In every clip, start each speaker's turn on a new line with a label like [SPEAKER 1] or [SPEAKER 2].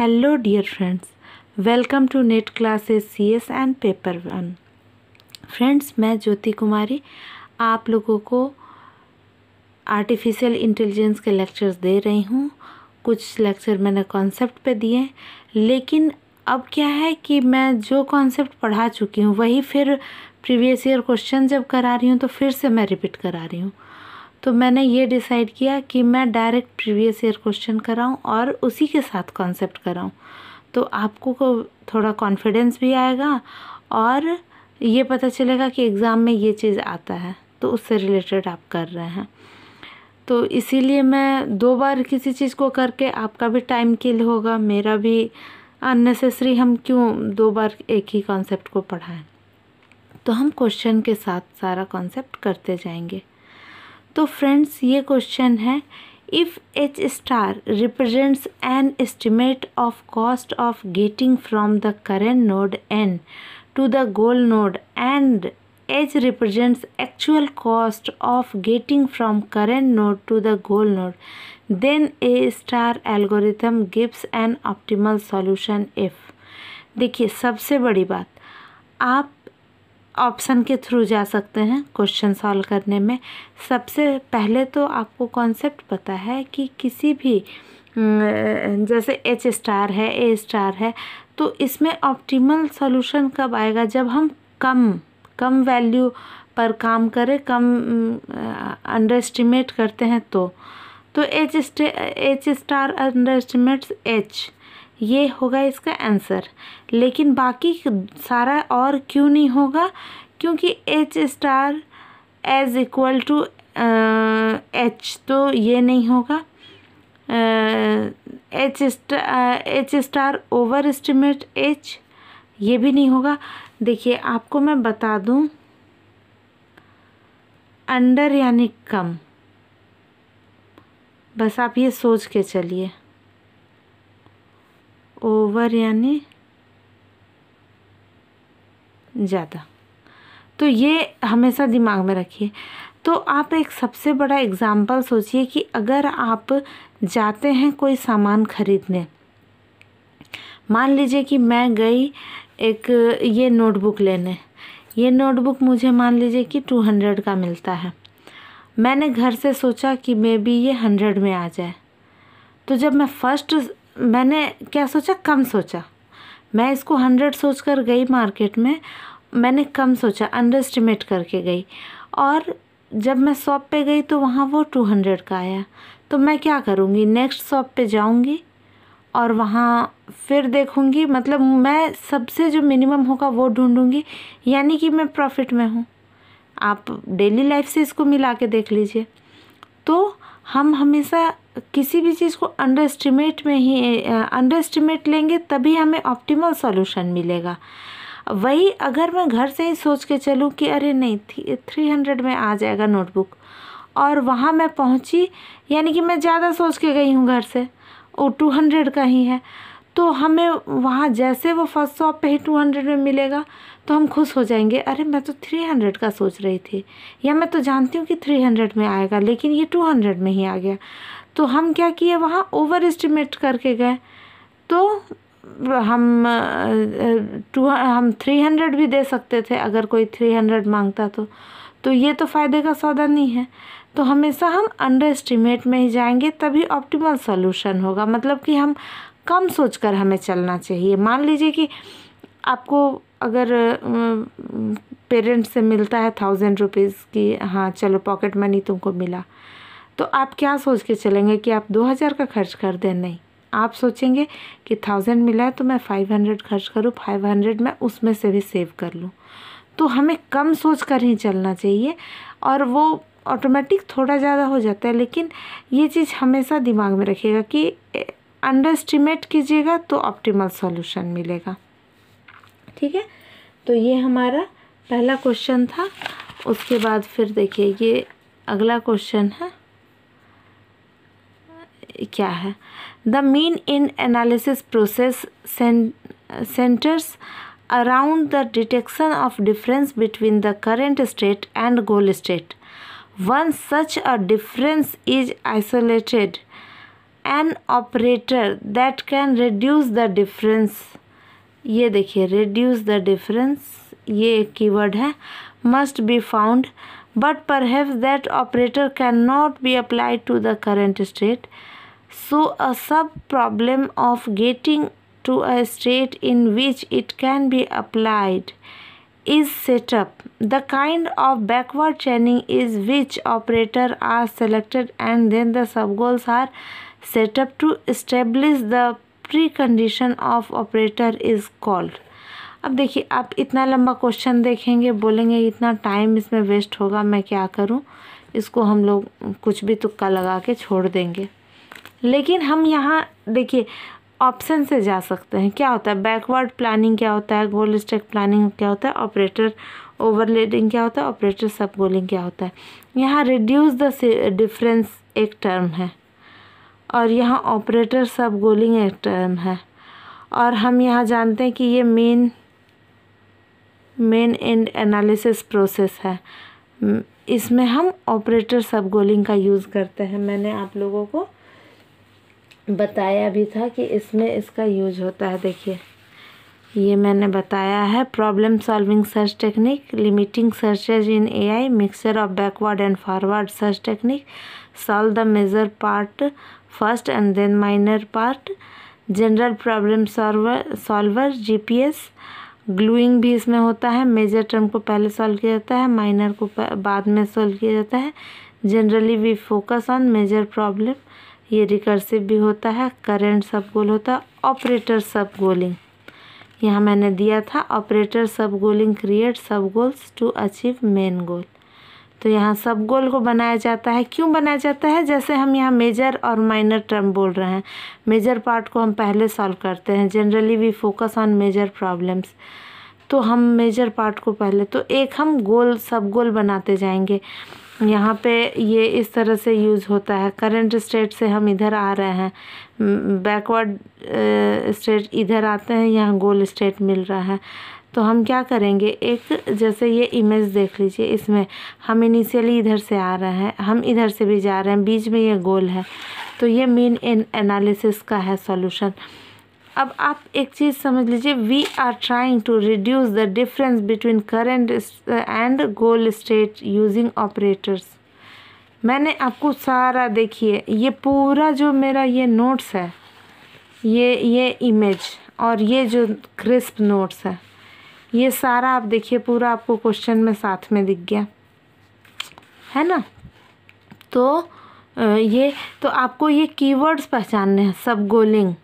[SPEAKER 1] Dear friends welcome to NET classes C S and paper one friends मैं ज्योति कुमारी आप लोगों को आर्टिफिशियल इंटेलिजेंस के लेक्चर्स दे रही हूँ कुछ लेक्चर मैंने कॉन्सेप्ट पे दिए लेकिन अब क्या है कि मैं जो कॉन्सेप्ट पढ़ा चुकी हूँ वही फिर प्रीवियस ईयर क्वेश्चन जब करा रही हूँ तो फिर से मैं रिपीट करा रही हूँ तो मैंने ये डिसाइड किया कि मैं डायरेक्ट प्रीवियस ईयर क्वेश्चन कराऊँ और उसी के साथ कॉन्सेप्ट कराऊँ तो आपको को थोड़ा कॉन्फिडेंस भी आएगा और ये पता चलेगा कि एग्ज़ाम में ये चीज़ आता है तो उससे रिलेटेड आप कर रहे हैं तो इसीलिए मैं दो बार किसी चीज़ को करके आपका भी टाइम किल होगा मेरा भी अननेसेसरी हम क्यों दो बार एक ही कॉन्सेप्ट को पढ़ाएं तो हम क्वेश्चन के साथ सारा कॉन्सेप्ट करते जाएंगे तो फ्रेंड्स ये क्वेश्चन है if h star represents an estimate of cost of getting from the current node n to the goal node and h represents actual cost of getting from current node to the goal node then a star algorithm gives an optimal solution if देखिए सबसे बड़ी बात आप option के through जा सकते हैं question solve करने में सबसे पहले तो आपको कॉन्सेप्ट पता है कि किसी भी जैसे एच स्टार है ए स्टार है तो इसमें ऑप्टिमल सॉल्यूशन कब आएगा जब हम कम कम वैल्यू पर काम करें कम अंडर एस्टिमेट करते हैं तो तो H H star underestimates H ये होगा इसका आंसर लेकिन बाकी सारा और क्यों नहीं होगा क्योंकि H star is equal to H तो ये नहीं होगा H star H star overestimate H ये भी नहीं होगा देखिए आपको मैं बता दूं अंडर यानी कम बस आप ये सोच के चलिए ओवर यानी ज़्यादा तो ये हमेशा दिमाग में रखिए तो आप एक सबसे बड़ा एग्ज़ाम्पल सोचिए कि अगर आप जाते हैं कोई सामान ख़रीदने मान लीजिए कि मैं गई एक ये नोटबुक लेने ये नोटबुक मुझे मान लीजिए कि टू हंड्रेड का मिलता है मैंने घर से सोचा कि मे बी ये हंड्रेड में आ जाए तो जब मैं फ़र्स्ट मैंने क्या सोचा कम सोचा मैं इसको हंड्रेड सोच कर गई मार्केट में मैंने कम सोचा अंडर एस्टिमेट करके गई और जब मैं शॉप पे गई तो वहाँ वो टू हंड्रेड का आया तो मैं क्या करूँगी नेक्स्ट शॉप पे जाऊँगी और वहाँ फिर देखूँगी मतलब मैं सबसे जो मिनिमम होगा वो ढूँढूँगी यानी कि मैं प्रॉफिट में हूँ आप डेली लाइफ से इसको मिला के देख लीजिए तो हम हमेशा किसी भी चीज़ को अंडर एस्टिमेट में ही अंडर एस्टिमेट लेंगे तभी हमें ऑप्टिमल सॉल्यूशन मिलेगा वही अगर मैं घर से ही सोच के चलूँ कि अरे नहीं थी थ्री हंड्रेड में आ जाएगा नोटबुक और वहाँ मैं पहुँची यानी कि मैं ज़्यादा सोच के गई हूँ घर से वो टू हंड्रेड का ही है तो हमें वहाँ जैसे वो फर्स्ट शॉप पे ही टू हंड्रेड में मिलेगा तो हम खुश हो जाएंगे अरे मैं तो थ्री हंड्रेड का सोच रही थी या मैं तो जानती हूँ कि थ्री हंड्रेड में आएगा लेकिन ये टू हंड्रेड में ही आ गया तो हम क्या किए वहाँ ओवर एस्टिमेट करके गए तो हम टू हम थ्री हंड्रेड भी दे सकते थे अगर कोई थ्री हंड्रेड मांगता तो तो ये तो फ़ायदे का सौदा नहीं है तो हमेशा हम अंडर एस्टिमेट में ही जाएंगे तभी ऑप्टिमल सोल्यूशन होगा मतलब कि हम कम सोच कर हमें चलना चाहिए मान लीजिए कि आपको अगर पेरेंट्स से मिलता है थाउजेंड रुपीज़ की हाँ चलो पॉकेट मनी तुमको मिला तो आप क्या सोच के चलेंगे कि आप दो हज़ार का खर्च कर दें नहीं आप सोचेंगे कि थाउजेंड मिला है तो मैं फाइव हंड्रेड खर्च करूँ फाइव हंड्रेड मैं उसमें से भी सेव कर लूँ तो हमें कम सोच कर ही चलना चाहिए और वो ऑटोमेटिक थोड़ा ज़्यादा हो जाता है लेकिन ये चीज़ हमेशा दिमाग में रखिएगा कि अंडर एस्टिमेट कीजिएगा तो ऑप्टिमल सॉल्यूशन मिलेगा ठीक है तो ये हमारा पहला क्वेश्चन था उसके बाद फिर देखिए ये अगला क्वेश्चन है क्या है the mean in analysis process centres around the detection of difference between the current state and goal state one such a difference is isolated an operator that can reduce the difference ये देखिए reduce the difference ये एक key word है must be found but पर have that operator can not be applied to the current state so a sub-problem of getting to a state in which it can be applied is set up. The kind of backward chaining is which operator are selected and then the sub goals are set up to establish the precondition of operator is called. अब देखिए आप इतना लंबा question देखेंगे बोलेंगे इतना time इसमें waste होगा मैं क्या करूं इसको हम लोग कुछ भी तुक्का लगा के छोड़ देंगे लेकिन हम यहाँ देखिए ऑप्शन से जा सकते हैं क्या होता है बैकवर्ड प्लानिंग क्या होता है गोल स्टेक प्लानिंग क्या होता है ऑपरेटर ओवरलेडिंग क्या होता है ऑपरेटर सब गोलिंग क्या होता है यहाँ रिड्यूस द डिफरेंस एक टर्म है और यहाँ ऑपरेटर सब गोलिंग एक टर्म है और हम यहाँ जानते हैं कि ये main main and analysis process है इसमें हम ऑपरेटर सब गोलिंग का यूज़ करते हैं मैंने आप लोगों को बताया भी था कि इसमें इसका यूज होता है देखिए ये मैंने बताया है problem solving search technique limiting searches in AI mixture of backward and forward search technique solve the major part first and then minor part general problem solver solver GPS gluing भी इसमें होता है मेजर टर्म को पहले solve किया जाता है minor को बाद में सॉल्व किया जाता है generally we focus on major problem ये रिकर्सिव भी होता है करेंट सब गोल होता है ऑपरेटर सब गोलिंग यहाँ मैंने दिया था operator subgoaling create subgoals to achieve main goal तो यहाँ सब गोल को बनाया जाता है क्यों बनाया जाता है जैसे हम यहाँ मेजर और माइनर टर्म बोल रहे हैं मेजर पार्ट को हम पहले सॉल्व करते हैं generally we focus on major problems तो हम मेजर पार्ट को पहले तो एक हम गोल सब गोल बनाते जाएंगे यहाँ पे ये इस तरह से यूज़ होता है करंट स्टेट से हम इधर आ रहे हैं बैकवर्ड स्टेट इधर आते हैं यहाँ गोल स्टेट मिल रहा है तो हम क्या करेंगे एक जैसे ये इमेज देख लीजिए इसमें हम इनिशियली इधर से आ रहे हैं हम इधर से भी जा रहे हैं बीच में ये गोल है तो ये मेन एनालिसिस का है सॉल्यूशन अब आप एक चीज़ समझ लीजिए we are trying to reduce the difference between current and goal state using operators मैंने आपको सारा देखिए ये पूरा जो मेरा ये नोट्स है ये ये इमेज और ये जो क्रिस्प नोट्स है ये सारा आप देखिए पूरा आपको क्वेश्चन में साथ में दिख गया है ना तो ये तो आपको ये कीवर्ड्स पहचानने हैं सब गोलिंग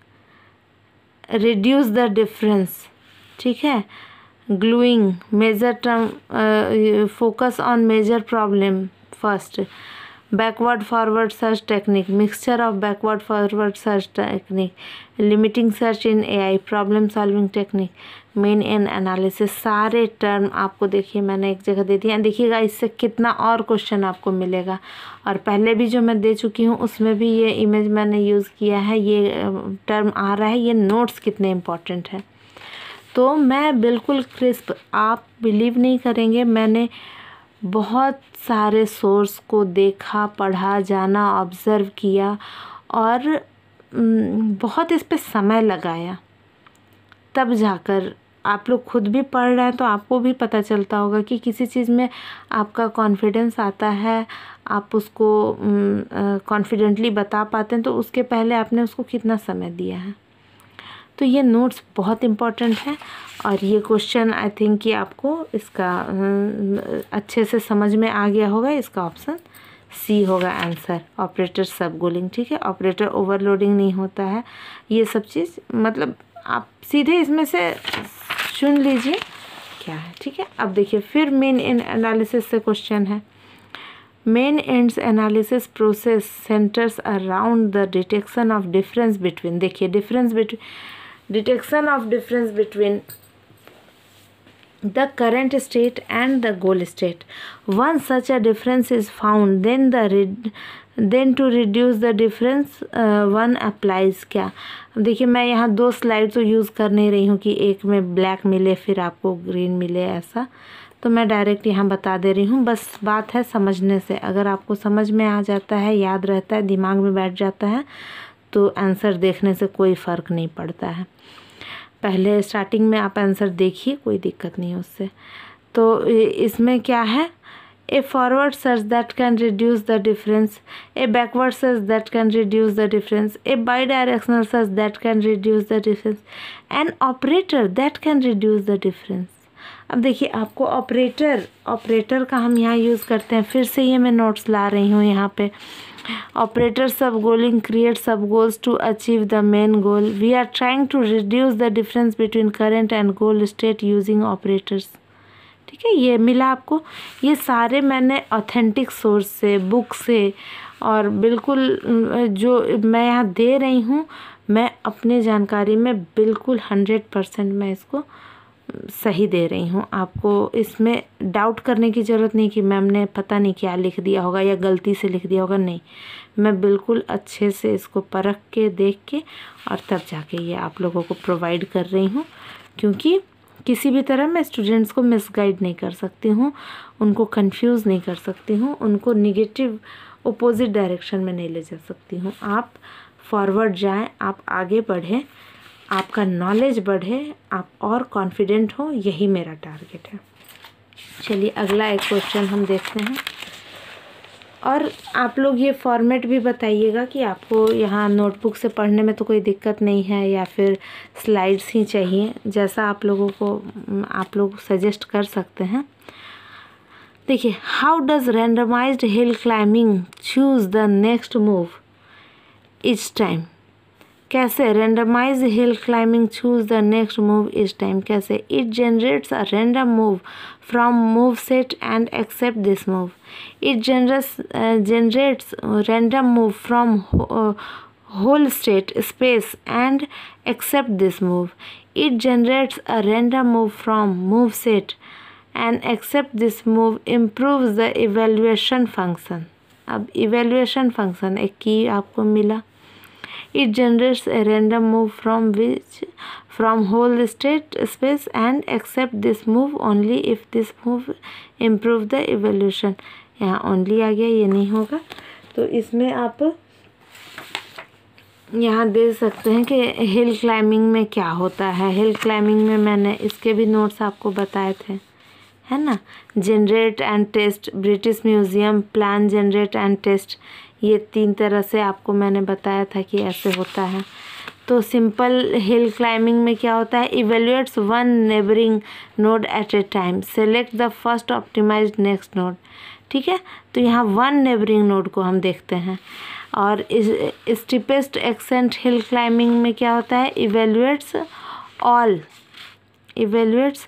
[SPEAKER 1] रिड्यूस द डिफरेंस ठीक है gluing major term focus on major problem first backward search technique mixture of backward forward search technique limiting search in A I problem solving technique main in analysis सारे term आपको देखिए मैंने एक जगह दे दिया देखिएगा इससे कितना और क्वेश्चन आपको मिलेगा और पहले भी जो मैं दे चुकी हूँ उसमें भी ये इमेज मैंने यूज़ किया है ये टर्म आ रहा है ये नोट्स कितने इम्पॉर्टेंट हैं तो मैं बिल्कुल क्रिस्प आप बिलीव नहीं करेंगे मैंने बहुत सारे सोर्स को देखा पढ़ा जाना ऑब्ज़र्व किया और बहुत इस पर समय लगाया तब जाकर आप लोग खुद भी पढ़ रहे हैं तो आपको भी पता चलता होगा कि किसी चीज़ में आपका कॉन्फिडेंस आता है आप उसको कॉन्फिडेंटली बता पाते हैं तो उसके पहले आपने उसको कितना समय दिया है तो ये नोट्स बहुत इम्पॉर्टेंट हैं और ये क्वेश्चन आई थिंक कि आपको इसका अच्छे से समझ में आ गया होगा इसका ऑप्शन सी होगा आंसर ऑपरेटर सब गोलिंग ठीक है ऑपरेटर ओवरलोडिंग नहीं होता है ये सब चीज़ मतलब आप सीधे इसमें से चुन लीजिए क्या है ठीक है अब देखिए फिर मेन एंड एनालिसिस से क्वेश्चन है main ends analysis process centres around the detection of difference between देखिए difference between detection of difference between the current state and the goal state one such a difference is found then the then to reduce the difference one applies क्या देखिए मैं यहाँ दो slide तो use कर नहीं रही हूँ कि एक में ब्लैक मिले फिर आपको ग्रीन मिले ऐसा तो मैं डायरेक्ट यहाँ बता दे रही हूँ बस बात है समझने से अगर आपको समझ में आ जाता है याद रहता है दिमाग में बैठ जाता है तो आंसर देखने से कोई फ़र्क नहीं पड़ता है पहले स्टार्टिंग में आप आंसर देखिए कोई दिक्कत नहीं है उससे तो इसमें क्या है a forward search that can reduce the difference a backward search that can reduce the difference a bidirectional search that can reduce the difference an operator that can reduce the difference अब देखिए आपको operator operator का हम यहाँ use करते हैं फिर से ये मैं नोट्स ला रही हूँ यहाँ पर operator subgoaling create subgoals to achieve the main goal we are trying to reduce the difference between current and goal state using operators ठीक है ये मिला आपको ये सारे मैंने ऑथेंटिक सोर्स से बुक से और बिल्कुल जो मैं यहाँ दे रही हूँ मैं अपने जानकारी में बिल्कुल हंड्रेड परसेंट मैं इसको सही दे रही हूँ आपको इसमें डाउट करने की ज़रूरत नहीं कि मैम ने पता नहीं क्या लिख दिया होगा या गलती से लिख दिया होगा नहीं मैं बिल्कुल अच्छे से इसको परख के देख के और तब जाके ये आप लोगों को प्रोवाइड कर रही हूँ क्योंकि किसी भी तरह मैं स्टूडेंट्स को मिसगाइड नहीं कर सकती हूँ उनको कंफ्यूज नहीं कर सकती हूँ उनको निगेटिव अपोजिट डायरेक्शन में नहीं ले जा सकती हूँ आप फॉरवर्ड जाएँ आप आगे बढ़ें आपका नॉलेज बढ़े आप और कॉन्फिडेंट हो यही मेरा टारगेट है चलिए अगला एक क्वेश्चन हम देखते हैं और आप लोग ये फॉर्मेट भी बताइएगा कि आपको यहाँ नोटबुक से पढ़ने में तो कोई दिक्कत नहीं है या फिर स्लाइड्स ही चाहिए जैसा आप लोगों को आप लोग सजेस्ट कर सकते हैं देखिए how does randomized hill climbing choose the next move इस टाइम कैसे randomize hill climbing choose the next move इस टाइम कैसे it generates a random move from move set and accept this move it generous generates random move from whole state space and accept this move it generates a random move from move set and accept this move improve the evaluation function अब evaluation function एक की आपको मिला It generates a random move from which from whole state space and accept this move only if this move improve the evolution यहाँ only आ गया ये नहीं होगा तो इसमें आप यहाँ दे सकते हैं कि हिल क्लाइंबिंग में क्या होता है हिल क्लाइंबिंग में मैंने इसके भी नोट्स आपको बताए थे है ना generate and test British museum plan generate and test ये तीन तरह से आपको मैंने बताया था कि ऐसे होता है तो सिंपल हिल क्लाइंबिंग में क्या होता है evaluates one neighbouring node at a time select the first optimise next node ठीक है तो यहाँ वन नेबरिंग नोड को हम देखते हैं और स्टीपेस्ट एक्सेंट हिल क्लाइंबिंग में क्या होता है evaluates all evaluates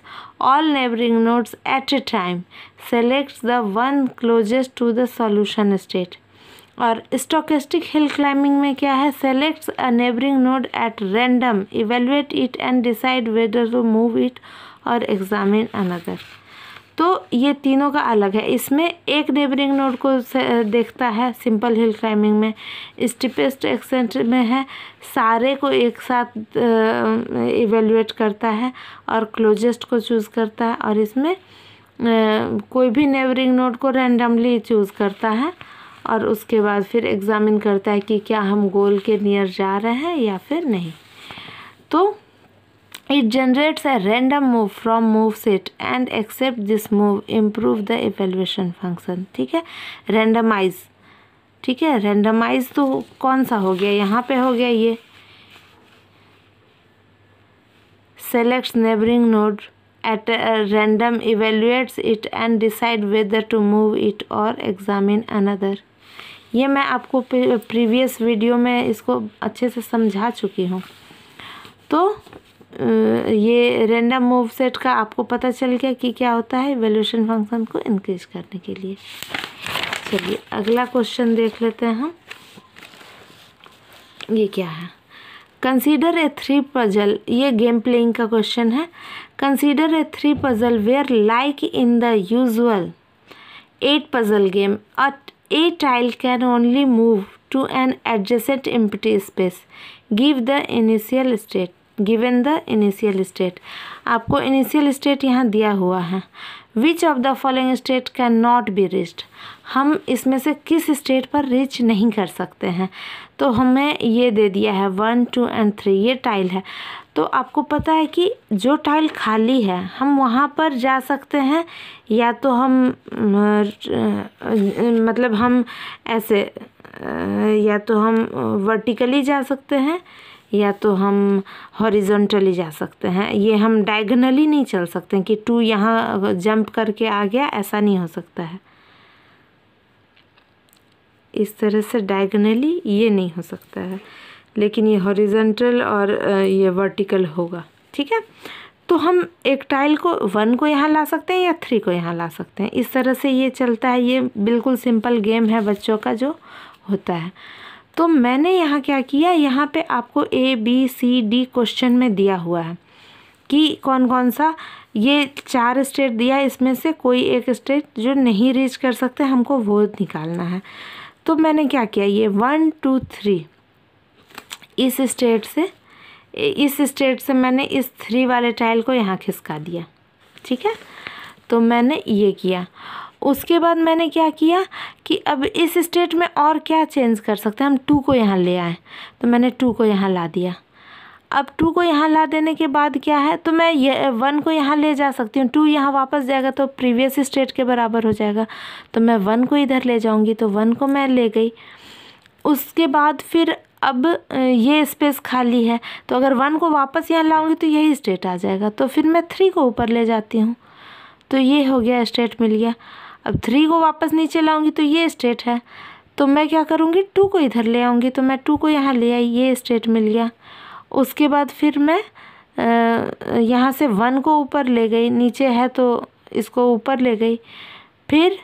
[SPEAKER 1] all neighbouring nodes at a time select the one closest to the solution state और स्टोकेस्टिक हिल क्लाइंबिंग में क्या है selects a neighbouring node at random evaluate it and decide whether to move it और examine another तो ये तीनों का अलग है इसमें एक नेबरिंग नोड को देखता है सिंपल हिल क्लाइंबिंग में स्टिपेस्ट एक्सेंट में है सारे को एक साथ इवेलुएट करता है और क्लोजेस्ट को चूज़ करता है और इसमें कोई भी नेबरिंग नोड को रैंडमली चूज़ करता है और उसके बाद फिर एग्ज़ामिन करता है कि क्या हम गोल के नियर जा रहे हैं या फिर नहीं तो it generates a random move from move set and accept this move improve the evaluation function ठीक है रेंडमाइज ठीक है रेंडमाइज तो कौन सा हो गया यहाँ पे हो गया ये select neighbouring node at random evaluates it and decide whether to move it और एग्जामिन अनदर ये मैं आपको प्रीवियस वीडियो में इसको अच्छे से समझा चुकी हूँ तो ये रेंडम मूव सेट का आपको पता चल गया कि क्या होता है वैल्यूशन फंक्शन को इंक्रीज करने के लिए चलिए अगला क्वेश्चन देख लेते हैं हम ये क्या है कंसीडर ए थ्री पजल ये गेम प्लेइंग का क्वेश्चन है consider a three puzzle where like in the usual eight puzzle game at A tile can only move to an adjacent empty space. Give the initial state. Given the initial state आपको initial state यहाँ दिया हुआ है which of the following state can not be reached हम इसमें से किस state पर रिच नहीं कर सकते हैं तो हमें ये दे दिया है वन टू एंड थ्री ये टाइल है तो आपको पता है कि जो टाइल खाली है हम वहाँ पर जा सकते हैं या तो हम मतलब हम ऐसे या तो हम वर्टिकली जा सकते हैं या तो हम हॉरिजॉन्टली जा सकते हैं ये हम डायगनली नहीं चल सकते हैं कि टू यहाँ जंप करके आ गया ऐसा नहीं हो सकता है इस तरह से डायगनली ये नहीं हो सकता है लेकिन ये हॉरिजॉन्टल और ये वर्टिकल होगा ठीक है तो हम एक टाइल को वन को यहाँ ला सकते हैं या थ्री को यहाँ ला सकते हैं इस तरह से ये चलता है ये बिल्कुल सिंपल गेम है बच्चों का जो होता है तो मैंने यहाँ क्या किया यहाँ पे आपको A B C D question में दिया हुआ है कि कौन कौन सा ये चार स्टेट दिया इसमें से कोई एक स्टेट जो नहीं रीच कर सकते हमको वो निकालना है तो मैंने क्या किया ये वन टू थ्री इस स्टेट से इस स्टेट से मैंने इस थ्री वाले टाइल को यहाँ खिसका दिया ठीक है तो मैंने ये किया उसके बाद मैंने क्या किया कि अब इस स्टेट में और क्या चेंज कर सकते हैं हम टू को यहाँ ले आए तो मैंने टू को यहाँ ला दिया अब टू को यहाँ ला देने के बाद क्या है तो मैं ये वन को यहाँ ले जा सकती हूँ टू यहाँ वापस जाएगा तो प्रीवियस स्टेट के बराबर हो जाएगा तो मैं वन को इधर ले जाऊँगी तो वन को मैं ले गई उसके बाद फिर अब ये स्पेस खाली है तो अगर वन को वापस यहाँ लाऊँगी तो यही स्टेट आ जाएगा तो फिर मैं थ्री को ऊपर ले जाती हूँ तो ये हो गया स्टेट मिल गया अब थ्री को वापस नीचे लाऊंगी तो ये स्टेट है तो मैं क्या करूँगी टू को इधर ले आऊँगी तो मैं टू को यहाँ ले आई ये स्टेट मिल गया उसके बाद फिर मैं यहाँ से वन को ऊपर ले गई नीचे है तो इसको ऊपर ले गई फिर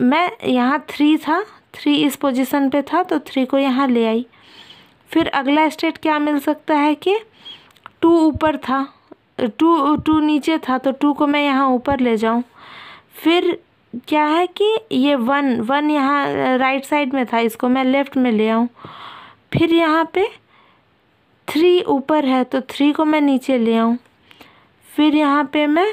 [SPEAKER 1] मैं यहाँ थ्री था थ्री इस पोजीशन पे था तो थ्री को यहाँ ले आई फिर अगला स्टेट क्या मिल सकता है कि टू ऊपर था टू टू नीचे था तो टू को मैं यहाँ ऊपर ले जाऊँ फिर क्या है कि ये वन वन यहाँ राइट साइड में था इसको मैं लेफ़्ट में ले आऊँ फिर यहाँ पे थ्री ऊपर है तो थ्री को मैं नीचे ले आऊँ फिर यहाँ पे मैं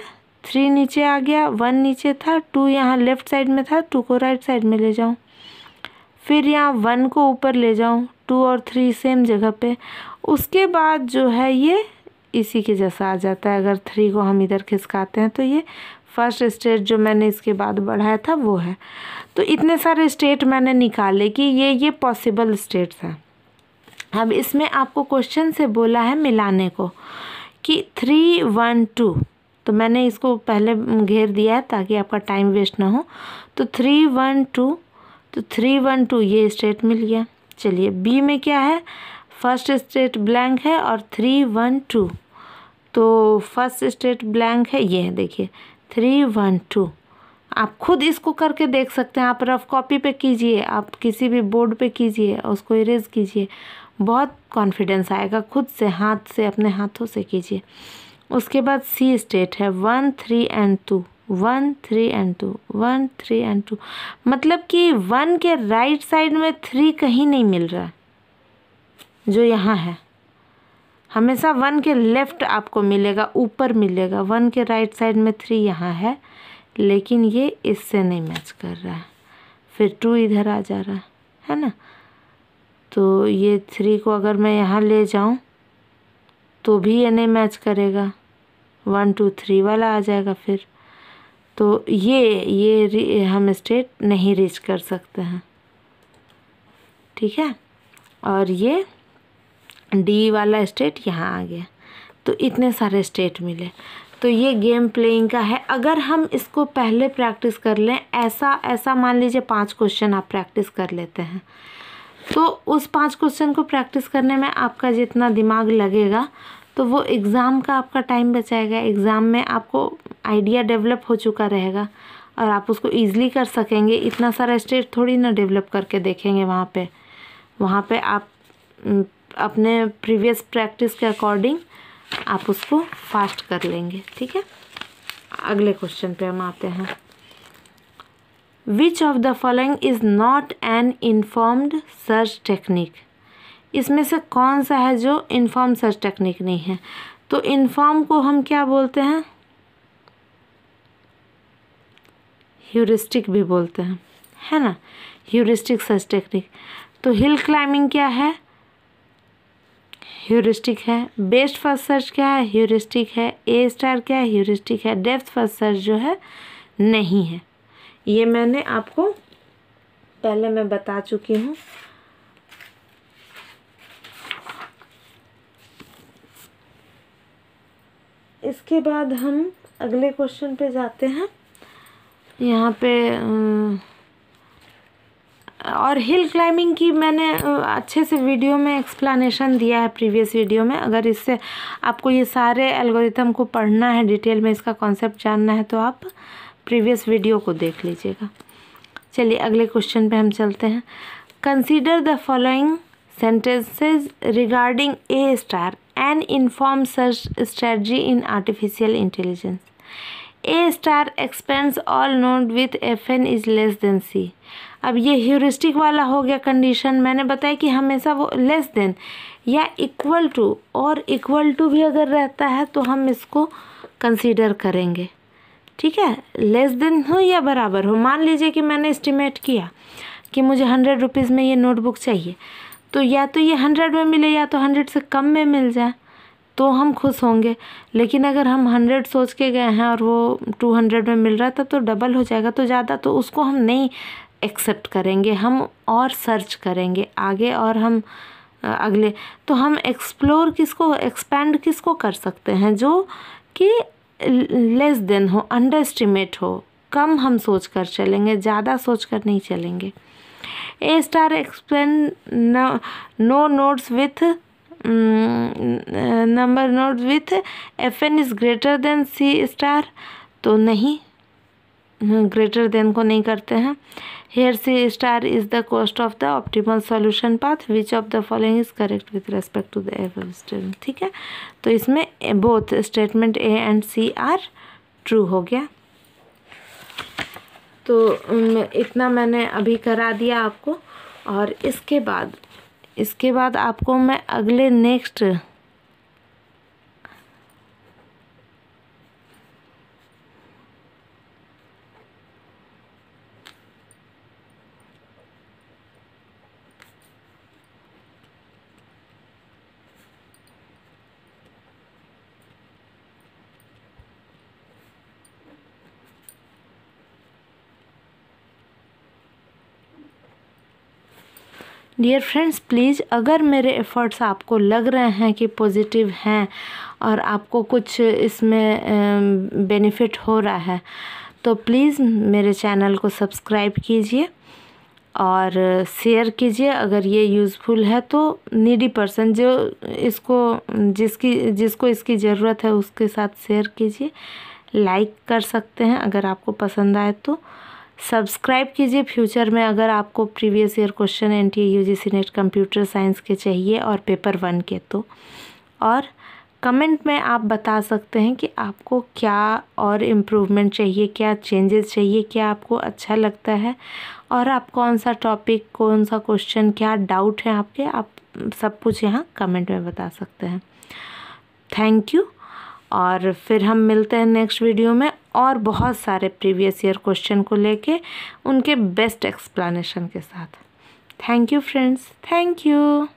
[SPEAKER 1] थ्री नीचे आ गया वन नीचे था टू यहाँ लेफ़्ट साइड में था टू को राइट साइड में ले जाऊँ फिर यहाँ वन को ऊपर ले जाऊँ टू और थ्री सेम जगह पे उसके बाद जो है ये इसी के जैसा आ जाता है अगर थ्री को हम इधर खिसकाते हैं तो ये फर्स्ट स्टेट जो मैंने इसके बाद बढ़ाया था वो है तो इतने सारे स्टेट मैंने निकाले कि ये ये पॉसिबल स्टेट्स हैं अब इसमें आपको क्वेश्चन से बोला है मिलाने को कि थ्री वन टू तो मैंने इसको पहले घेर दिया है ताकि आपका टाइम वेस्ट ना हो तो थ्री वन टू तो थ्री वन टू ये स्टेट मिल गया चलिए बी में क्या है फर्स्ट स्टेट ब्लैंक है और थ्री वन टू तो फर्स्ट स्टेट ब्लैंक है ये है देखिए थ्री वन टू आप खुद इसको करके देख सकते हैं आप रफ कॉपी पे कीजिए आप किसी भी बोर्ड पे कीजिए उसको इरेज कीजिए बहुत कॉन्फिडेंस आएगा खुद से हाथ से अपने हाथों से कीजिए उसके बाद सी स्टेट है one three and two one three and two one three and two मतलब कि वन के राइट साइड में थ्री कहीं नहीं मिल रहा जो यहाँ है हमेशा वन के लेफ़्ट आपको मिलेगा ऊपर मिलेगा वन के राइट साइड में थ्री यहाँ है लेकिन ये इससे नहीं मैच कर रहा है फिर टू इधर आ जा रहा है है ना तो ये थ्री को अगर मैं यहाँ ले जाऊँ तो भी ये नहीं मैच करेगा वन टू थ्री वाला आ जाएगा फिर तो ये ये हम स्टेट नहीं रीच कर सकते हैं ठीक है और ये डी वाला स्टेट यहाँ आ गया तो इतने सारे स्टेट मिले तो ये गेम प्लेइंग का है अगर हम इसको पहले प्रैक्टिस कर लें ऐसा ऐसा मान लीजिए पांच क्वेश्चन आप प्रैक्टिस कर लेते हैं तो उस पांच क्वेश्चन को प्रैक्टिस करने में आपका जितना दिमाग लगेगा तो वो एग्ज़ाम का आपका टाइम बचाएगा एग्ज़ाम में आपको आइडिया डेवलप हो चुका रहेगा और आप उसको ईजिली कर सकेंगे इतना सारा स्टेट थोड़ी ना डेवलप करके देखेंगे वहाँ पर वहाँ पर आप अपने प्रीवियस प्रैक्टिस के अकॉर्डिंग आप उसको फास्ट कर लेंगे ठीक है अगले क्वेश्चन पे हम आते हैं which of the following is not an informed search technique इसमें से कौन सा है जो इन्फॉर्म सर्च टेक्निक नहीं है तो इन्फॉर्म को हम क्या बोलते हैं ह्यूरिस्टिक भी बोलते हैं है ना ह्यूरिस्टिक सर्च टेक्निक तो हिल क्लाइंबिंग क्या है ह्यूरिस्टिक है बेस्ट फर्स्ट सर्च क्या है ह्यूरिस्टिक है ए स्टार क्या है ह्यूरिस्टिक है डेप्थ फर्स्ट सर्च जो है नहीं है ये मैंने आपको पहले मैं बता चुकी हूँ इसके बाद हम अगले क्वेश्चन पे जाते हैं यहाँ पे और हिल क्लाइंबिंग की मैंने अच्छे से वीडियो में एक्सप्लेनेशन दिया है प्रीवियस वीडियो में अगर इससे आपको ये सारे एल्गोरिथम को पढ़ना है डिटेल में इसका कॉन्सेप्ट जानना है तो आप प्रीवियस वीडियो को देख लीजिएगा चलिए अगले क्वेश्चन पे हम चलते हैं consider the following regarding A star an informed search strategy in artificial intelligence A star expands all node with F N is less than C अब ये ह्यूरिस्टिक वाला हो गया कंडीशन मैंने बताया कि हमेशा वो लेस देन या इक्वल टू और इक्वल टू भी अगर रहता है तो हम इसको कंसीडर करेंगे ठीक है लेस देन हो या बराबर हो मान लीजिए कि मैंने इस्टीमेट किया कि मुझे हंड्रेड रुपीज़ में ये नोटबुक चाहिए तो या तो ये हंड्रेड में मिले या तो हंड्रेड से कम में मिल जाए तो हम खुश होंगे लेकिन अगर हम हंड्रेड सोच के गए हैं और वो टू हंड्रेड में मिल रहा था तो डबल हो जाएगा तो ज़्यादा तो उसको हम नहीं एक्सेप्ट करेंगे हम और सर्च करेंगे आगे और हम अगले तो हम एक्सप्लोर किसको एक्सपैंड किसको कर सकते हैं जो कि लेस देन हो अंडर एस्टिमेट हो कम हम सोच कर चलेंगे ज़्यादा सोच कर नहीं चलेंगे A star explain no nodes with number node with F N is greater than C star तो नहीं ग्रेटर देन को नहीं करते हैं here C star is the cost of the optimal solution path which of the following is correct with respect to the ever state ठीक है तो इसमें both statement A and C are true हो गया तो इतना मैंने अभी करा दिया आपको और इसके बाद इसके बाद आपको मैं अगले नेक्स्ट डियर फ्रेंड्स प्लीज़ अगर मेरे एफ़र्ट्स आपको लग रहे हैं कि पॉजिटिव हैं और आपको कुछ इसमें बेनिफिट हो रहा है तो प्लीज़ मेरे चैनल को सब्सक्राइब कीजिए और शेयर कीजिए अगर ये यूज़फुल है तो नीडी पर्सन जो इसको जिसकी जिसको इसकी ज़रूरत है उसके साथ शेयर कीजिए लाइक कर सकते हैं अगर आपको पसंद आए तो सब्सक्राइब कीजिए फ्यूचर में अगर आपको previous year question N T U G C NET computer science के चाहिए और पेपर वन के तो और कमेंट में आप बता सकते हैं कि आपको क्या और इम्प्रूवमेंट चाहिए क्या चेंजेस चाहिए क्या आपको अच्छा लगता है और आप कौन सा टॉपिक कौन सा क्वेश्चन क्या डाउट है आपके आप सब कुछ यहाँ कमेंट में बता सकते हैं थैंक यू और फिर हम मिलते हैं नेक्स्ट वीडियो में और बहुत सारे प्रीवियस ईयर क्वेश्चन को लेके उनके बेस्ट एक्सप्लेनेशन के साथ thank you friends thank you